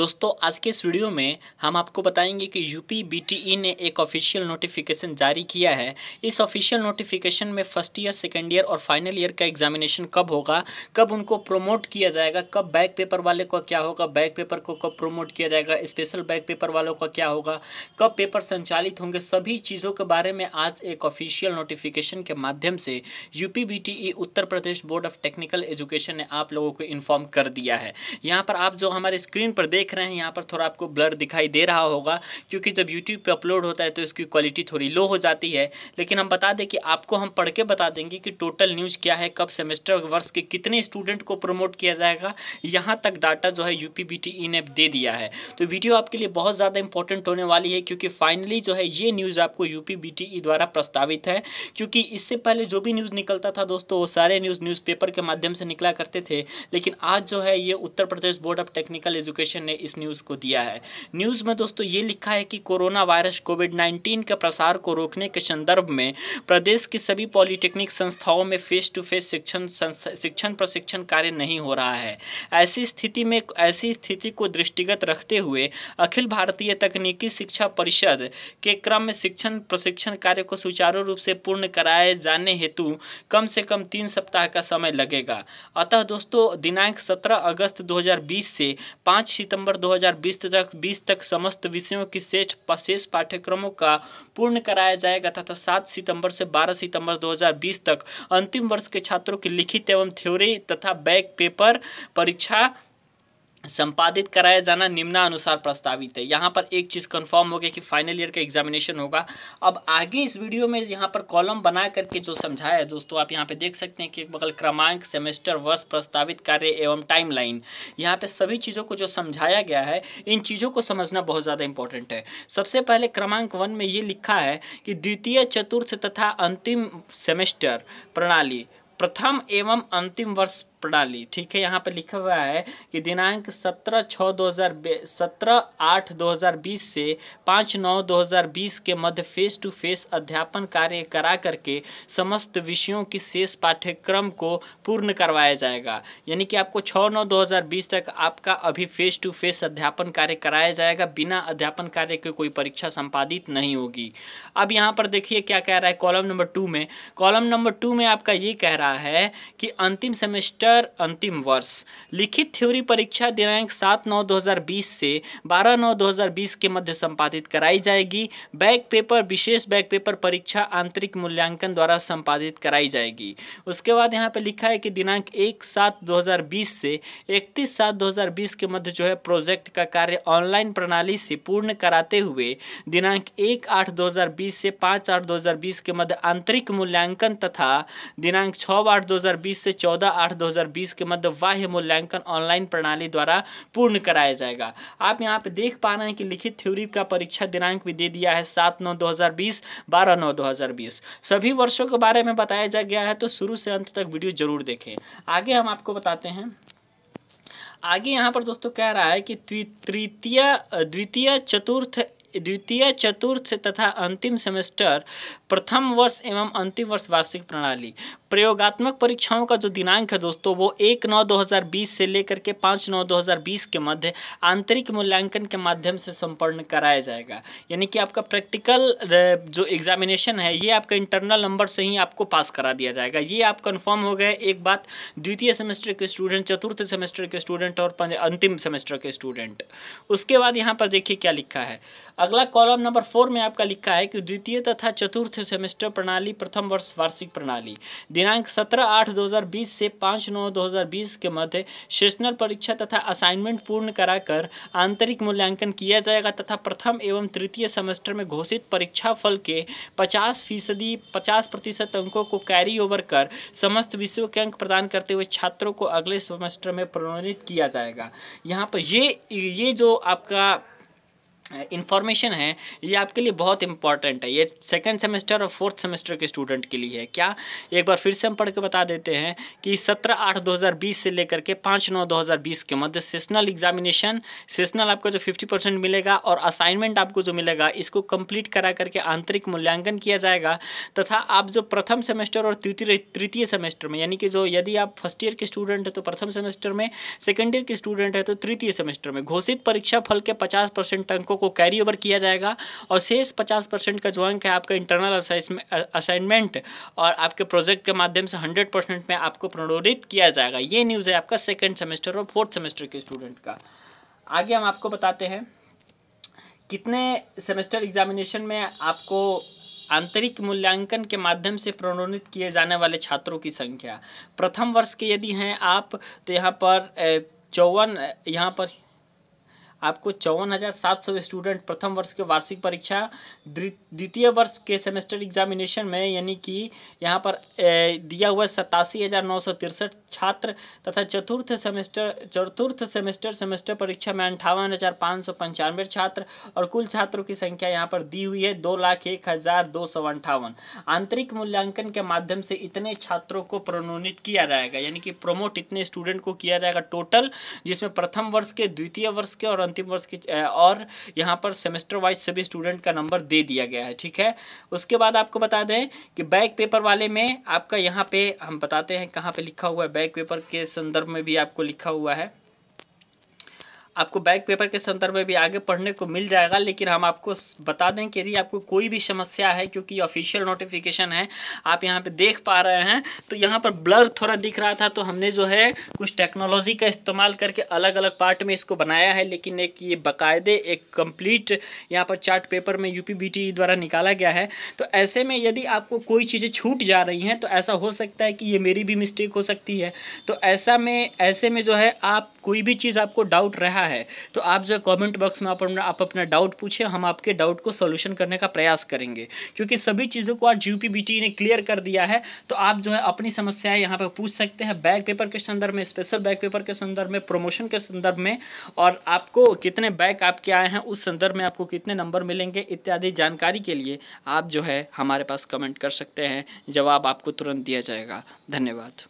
दोस्तों आज के इस वीडियो में हम आपको बताएंगे कि यूपी बीटीई ने एक ऑफिशियल नोटिफिकेशन जारी किया है इस ऑफिशियल नोटिफिकेशन में फर्स्ट ईयर सेकेंड ईयर और फाइनल ईयर का एग्जामिनेशन कब होगा कब उनको प्रोमोट किया जाएगा कब बैक पेपर वाले का क्या होगा बैक पेपर को कब प्रोमोट किया जाएगा स्पेशल बैक पेपर वालों का क्या होगा कब पेपर संचालित होंगे सभी चीज़ों के बारे में आज एक ऑफिशियल नोटिफिकेशन के माध्यम से UP BTE Uttar Pradesh board of technical education ने आप लोगों को इन्फॉर्म कर दिया है यहाँ पर आप जो हमारे स्क्रीन पर देख देख रहे हैं यहाँ पर थोड़ा आपको ब्लर दिखाई दे रहा होगा क्योंकि जब यूट्यूब पर अपलोड होता है तो इसकी क्वालिटी थोड़ी लो हो जाती है लेकिन हम बता दें कि आपको हम पढ़ के बता देंगे कि टोटल न्यूज़ क्या है कब सेमेस्टर वर्ष के कितने स्टूडेंट को प्रमोट किया जाएगा यहाँ तक डाटा जो है यू पी ने दे दिया है तो वीडियो आपके लिए बहुत ज़्यादा इंपॉर्टेंट होने वाली है क्योंकि फाइनली जो है ये न्यूज़ आपको यू पी e द्वारा प्रस्तावित है क्योंकि इससे पहले जो भी न्यूज़ निकलता था दोस्तों वो सारे न्यूज़ न्यूज़पेपर के माध्यम से निकला करते थे लेकिन आज जो है ये Uttar Pradesh board of technical education ने इस न्यूज़ को दिया है न्यूज़ में दोस्तों ये लिखा है कि कोरोना वायरस कोविड नाइन्टीन के प्रसार को रोकने के संदर्भ में प्रदेश की सभी पॉलिटेक्निक संस्थाओं में फेस टू फेस शिक्षण शिक्षण प्रशिक्षण कार्य नहीं हो रहा है ऐसी स्थिति में ऐसी स्थिति को दृष्टिगत रखते हुए अखिल भारतीय तकनीकी शिक्षा परिषद के क्रम में शिक्षण प्रशिक्षण कार्य को सुचारू रूप से पूर्ण कराए जाने हेतु कम से कम तीन सप्ताह का समय लगेगा अतः दोस्तों दिनांक 17 अगस्त 2020 से 5 सितंबर सितंबर 2020 तक 20 तक समस्त विषयों की शेष शेष पाठ्यक्रमों का पूर्ण कराया जाएगा तथा 7 सितंबर से 12 सितंबर 2020 तक अंतिम वर्ष के छात्रों की लिखित एवं थ्योरी तथा बैक पेपर परीक्षा संपादित कराया जाना निम्नानुसार प्रस्तावित है यहाँ पर एक चीज़ कंफर्म हो गया कि फाइनल ईयर का एग्जामिनेशन होगा अब आगे इस वीडियो में यहाँ पर कॉलम बना करके जो समझाया है दोस्तों आप यहाँ पे देख सकते हैं कि एक बगल क्रमांक सेमेस्टर वर्ष प्रस्तावित कार्य एवं टाइमलाइन यहाँ पे सभी चीज़ों को जो समझाया गया है इन चीज़ों को समझना बहुत ज़्यादा इंपॉर्टेंट है सबसे पहले क्रमांक वन में ये लिखा है कि द्वितीय चतुर्थ तथा अंतिम सेमेस्टर प्रणाली प्रथम एवं अंतिम वर्ष प्रणाली ठीक है यहाँ पर लिखा हुआ है कि दिनांक सत्रह छः दो हज़ार सत्रह आठ दो हज़ार बीस से पाँच नौ दो हज़ार बीस के मध्य फेस टू फेस अध्यापन कार्य करा करके समस्त विषयों की शेष पाठ्यक्रम को पूर्ण करवाया जाएगा यानी कि आपको छः नौ दो हज़ार बीस तक आपका अभी फेस टू फेस अध्यापन कार्य कराया जाएगा बिना अध्यापन कार्य की कोई परीक्षा संपादित नहीं होगी अब यहाँ पर देखिए क्या कह रहा है कॉलम नंबर टू में कॉलम नंबर टू में आपका ये कह रहा गया है कि अंतिम सेमेस्टर अंतिम वर्ष लिखित थ्योरी परीक्षा दिनांक सात नौ 2020 से बारह नौ 2020 के मध्य संपादित कराई जाएगी बैक पेपर विशेष बैक पेपर परीक्षा आंतरिक मूल्यांकन द्वारा संपादित कराई जाएगी उसके बाद यहाँ पर लिखा है कि दिनांक एक सात दो से इकतीस सात दो के मध्य जो है प्रोजेक्ट का कार्य ऑनलाइन प्रणाली से पूर्ण कराते हुए दिनांक एक आठ 2020 से पाँच आठ 2020 के मध्य आंतरिक मूल्यांकन तथा दिनांक छः नौ आठ 2020 से 14 आठ 2020 के मध्य बाह्य मूल्यांकन ऑनलाइन प्रणाली द्वारा पूर्ण कराया जाएगा आप यहाँ पे देख पा रहे हैं कि लिखित थ्योरी का परीक्षा दिनांक भी दे दिया है सात नौ 2020 बारह नौ 2020 सभी वर्षों के बारे में बताया जा गया है तो शुरू से अंत तक वीडियो जरूर देखें आगे हम आपको बताते हैं आगे यहाँ पर दोस्तों कह रहा है कि तृतीय द्वितीय चतुर्थ द्वितीय चतुर्थ तथा अंतिम सेमेस्टर प्रथम वर्ष एवं अंतिम वर्ष वार्षिक प्रणाली प्रयोगात्मक परीक्षाओं का जो दिनांक है दोस्तों वो एक नौ 2020 से लेकर के पाँच नौ 2020 के मध्य आंतरिक मूल्यांकन के माध्यम से संपन्न कराया जाएगा यानी कि आपका प्रैक्टिकल जो एग्जामिनेशन है ये आपका इंटरनल नंबर से ही आपको पास करा दिया जाएगा ये आप कन्फर्म हो गए एक बात द्वितीय सेमेस्टर के स्टूडेंट चतुर्थ सेमेस्टर के स्टूडेंट और अंतिम सेमेस्टर के स्टूडेंट उसके बाद यहाँ पर देखिए क्या लिखा है अगला कॉलम नंबर फोर में आपका लिखा है कि द्वितीय तथा चतुर्थ सेमेस्टर प्रणाली प्रथम वर्ष वार्षिक प्रणाली दिनांक सत्रह आठ दो हज़ार बीस से पाँच नौ दो हज़ार बीस के मध्य सेशनल परीक्षा तथा असाइनमेंट पूर्ण कराकर आंतरिक मूल्यांकन किया जाएगा तथा प्रथम एवं तृतीय सेमेस्टर में घोषित परीक्षा फल के पचास फीसदी पचास प्रतिशत अंकों को कैरी ओवर कर समस्त विषयों के अंक प्रदान करते हुए छात्रों को अगले सेमेस्टर में प्रोन्नित किया जाएगा यहाँ पर ये ये जो आपका इन्फॉर्मेशन है ये आपके लिए बहुत इंपॉर्टेंट है ये सेकेंड सेमेस्टर और फोर्थ सेमेस्टर के स्टूडेंट के लिए है क्या एक बार फिर से हम पढ़ के बता देते हैं कि सत्रह आठ 2020 से लेकर के पाँच नौ 2020 के मध्य सेशनल एग्जामिनेशन सेशनल आपको जो 50 परसेंट मिलेगा और असाइनमेंट आपको जो मिलेगा इसको कंप्लीट करा करके आंतरिक मूल्यांकन किया जाएगा तथा आप जो प्रथम सेमेस्टर और तृतीय तृतीय सेमेस्टर में यानी कि जो यदि आप फर्स्ट ईयर के स्टूडेंट हैं तो प्रथम सेमेस्टर में सेकेंड ईयर के स्टूडेंट हैं तो तृतीय सेमेस्टर में घोषित परीक्षा फल के पचास परसेंट अंकों को कैरी ओवर किया जाएगा और शेष पचास परसेंट का जो अंक है आपका इंटरनल असाइनमेंट और आपके प्रोजेक्ट के माध्यम से हंड्रेड परसेंट में आपको प्रणोदित किया जाएगा ये न्यूज़ है आपका सेकेंड सेमेस्टर और फोर्थ सेमेस्टर के स्टूडेंट का आगे हम आपको बताते हैं कितने सेमेस्टर एग्जामिनेशन में आपको आंतरिक मूल्यांकन के माध्यम से प्रणोदित किए जाने वाले छात्रों की संख्या प्रथम वर्ष के यदि हैं आप तो यहाँ पर चौवन यहाँ पर आपको चौवन हज़ार सात सौ स्टूडेंट प्रथम वर्ष के वार्षिक परीक्षा द्वितीय वर्ष के सेमेस्टर एग्जामिनेशन में यानी कि यहाँ पर दिया हुआ सतासी हज़ार नौ सौ तिरसठ छात्र तथा चतुर्थ सेमेस्टर चतुर्थ सेमेस्टर सेमेस्टर परीक्षा में अंठावन हज़ार पाँच सौ पंचानवे छात्र और कुल छात्रों की संख्या यहाँ पर दी हुई है दो लाख एक हज़ार दो सौ अंठावन आंतरिक मूल्यांकन के माध्यम से इतने छात्रों को प्रोन्नत किया जाएगा यानी कि प्रोमोट इतने स्टूडेंट को किया जाएगा टोटल जिसमें प्रथम वर्ष के द्वितीय वर्ष के और अंतिम वर्ष की और यहाँ पर सेमेस्टर वाइज सभी स्टूडेंट का नंबर दे दिया गया है ठीक है उसके बाद आपको बता दें कि बैक पेपर वाले में आपका यहाँ पे हम बताते हैं कहाँ पे लिखा हुआ है बैक पेपर के संदर्भ में भी आपको लिखा हुआ है आपको बैक पेपर के संदर्भ में भी आगे पढ़ने को मिल जाएगा लेकिन हम आपको बता दें कि यदि आपको कोई भी समस्या है क्योंकि ऑफिशियल नोटिफिकेशन है आप यहाँ पे देख पा रहे हैं तो यहाँ पर ब्लर थोड़ा दिख रहा था तो हमने जो है कुछ टेक्नोलॉजी का इस्तेमाल करके अलग अलग पार्ट में इसको बनाया है लेकिन एक ये बाकायदे एक कम्प्लीट यहाँ पर चार्ट पेपर में यू e द्वारा निकाला गया है तो ऐसे में यदि आपको कोई चीज़ें छूट जा रही हैं तो ऐसा हो सकता है कि ये मेरी भी मिस्टेक हो सकती है तो ऐसा में ऐसे में जो है आप कोई भी चीज़ आपको डाउट रहा रहा है तो आप जो कमेंट बॉक्स में आप अपना आप अपना डाउट पूछें हम आपके डाउट को सोल्यूशन करने का प्रयास करेंगे क्योंकि सभी चीज़ों को आज यूपीबीटी e ने क्लियर कर दिया है तो आप जो है अपनी समस्याएं यहाँ पर पूछ सकते हैं बैक पेपर के संदर्भ में स्पेशल बैक पेपर के संदर्भ में प्रमोशन के संदर्भ में और आपको कितने बैक आपके आए हैं उस संदर्भ में आपको कितने नंबर मिलेंगे इत्यादि जानकारी के लिए आप जो है हमारे पास कमेंट कर सकते हैं जवाब आपको तुरंत दिया जाएगा धन्यवाद